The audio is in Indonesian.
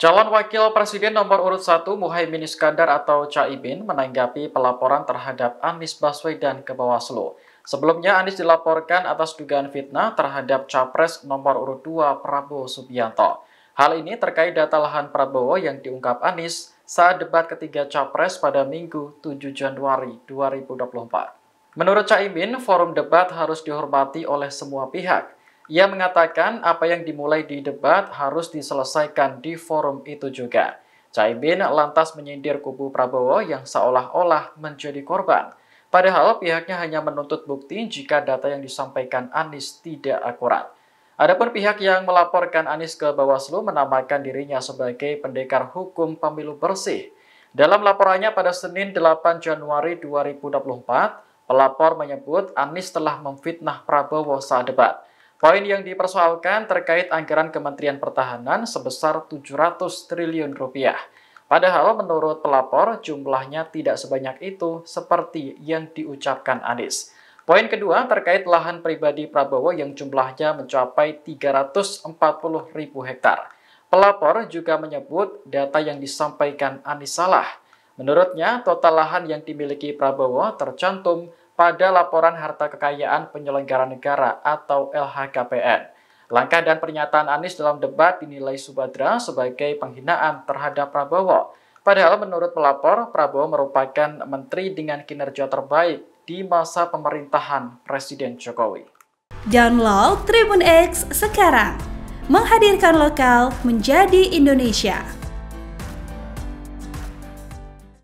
Calon Wakil Presiden nomor urut 1 Muhaimin Iskandar atau Caimin menanggapi pelaporan terhadap Anies Baswedan ke Bawaslu. Sebelumnya Anies dilaporkan atas dugaan fitnah terhadap Capres nomor urut 2 Prabowo Subianto. Hal ini terkait data lahan Prabowo yang diungkap Anies saat debat ketiga Capres pada Minggu 7 Januari 2024. Menurut Caimin, forum debat harus dihormati oleh semua pihak – ia mengatakan apa yang dimulai di debat harus diselesaikan di forum itu juga. Caimin lantas menyindir kubu Prabowo yang seolah-olah menjadi korban. Padahal pihaknya hanya menuntut bukti jika data yang disampaikan Anies tidak akurat. Adapun pihak yang melaporkan Anies ke Bawaslu menamakan dirinya sebagai pendekar hukum pemilu bersih. Dalam laporannya pada Senin 8 Januari 2024, pelapor menyebut Anies telah memfitnah Prabowo saat debat. Poin yang dipersoalkan terkait anggaran Kementerian Pertahanan sebesar 700 triliun rupiah. Padahal menurut pelapor jumlahnya tidak sebanyak itu seperti yang diucapkan Anies. Poin kedua terkait lahan pribadi Prabowo yang jumlahnya mencapai 340 ribu hektar. Pelapor juga menyebut data yang disampaikan Anies salah. Menurutnya, total lahan yang dimiliki Prabowo tercantum pada laporan harta kekayaan penyelenggara negara atau LHKPN. Langkah dan pernyataan Anies dalam debat dinilai Subadra sebagai penghinaan terhadap Prabowo. Padahal menurut pelapor, Prabowo merupakan menteri dengan kinerja terbaik di masa pemerintahan Presiden Jokowi. Download Tribun X sekarang. Menghadirkan lokal menjadi Indonesia.